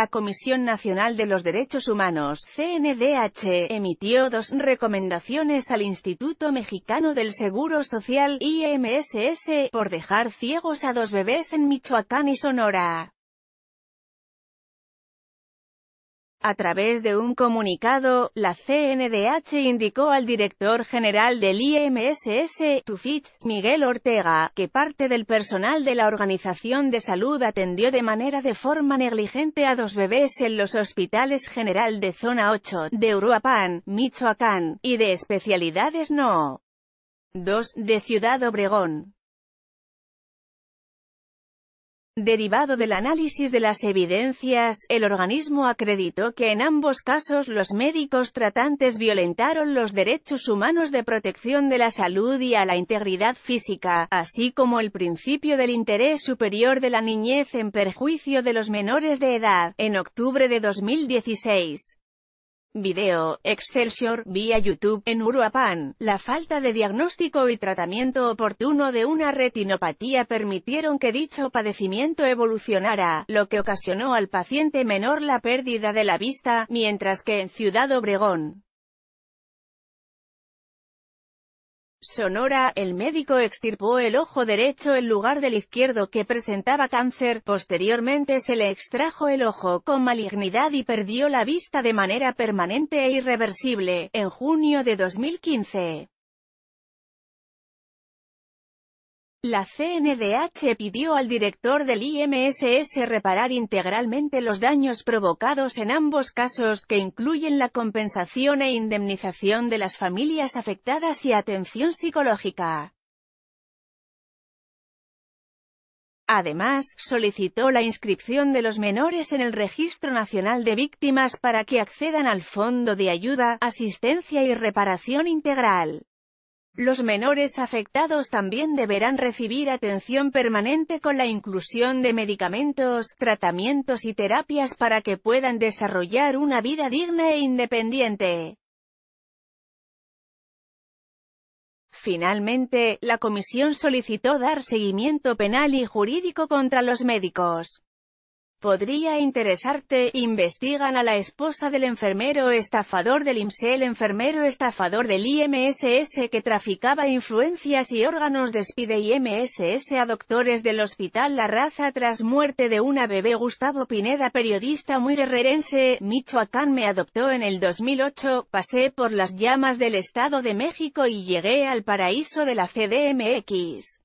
la Comisión Nacional de los Derechos Humanos, CNDH, emitió dos recomendaciones al Instituto Mexicano del Seguro Social, IMSS, por dejar ciegos a dos bebés en Michoacán y Sonora. A través de un comunicado, la CNDH indicó al director general del IMSS, Tufich, Miguel Ortega, que parte del personal de la Organización de Salud atendió de manera de forma negligente a dos bebés en los hospitales general de Zona 8, de Uruapan, Michoacán, y de especialidades no. 2, de Ciudad Obregón. Derivado del análisis de las evidencias, el organismo acreditó que en ambos casos los médicos tratantes violentaron los derechos humanos de protección de la salud y a la integridad física, así como el principio del interés superior de la niñez en perjuicio de los menores de edad, en octubre de 2016. Video, Excelsior, vía YouTube, en Uruapan, la falta de diagnóstico y tratamiento oportuno de una retinopatía permitieron que dicho padecimiento evolucionara, lo que ocasionó al paciente menor la pérdida de la vista, mientras que en Ciudad Obregón, Sonora, el médico extirpó el ojo derecho en lugar del izquierdo que presentaba cáncer, posteriormente se le extrajo el ojo con malignidad y perdió la vista de manera permanente e irreversible, en junio de 2015. La CNDH pidió al director del IMSS reparar integralmente los daños provocados en ambos casos, que incluyen la compensación e indemnización de las familias afectadas y atención psicológica. Además, solicitó la inscripción de los menores en el Registro Nacional de Víctimas para que accedan al Fondo de Ayuda, Asistencia y Reparación Integral. Los menores afectados también deberán recibir atención permanente con la inclusión de medicamentos, tratamientos y terapias para que puedan desarrollar una vida digna e independiente. Finalmente, la comisión solicitó dar seguimiento penal y jurídico contra los médicos. Podría interesarte, investigan a la esposa del enfermero estafador del IMSS, El enfermero estafador del IMSS que traficaba influencias y órganos despide IMSS e a doctores del hospital La Raza tras muerte de una bebé Gustavo Pineda periodista muy guerrerense, Michoacán me adoptó en el 2008, pasé por las llamas del Estado de México y llegué al paraíso de la CDMX.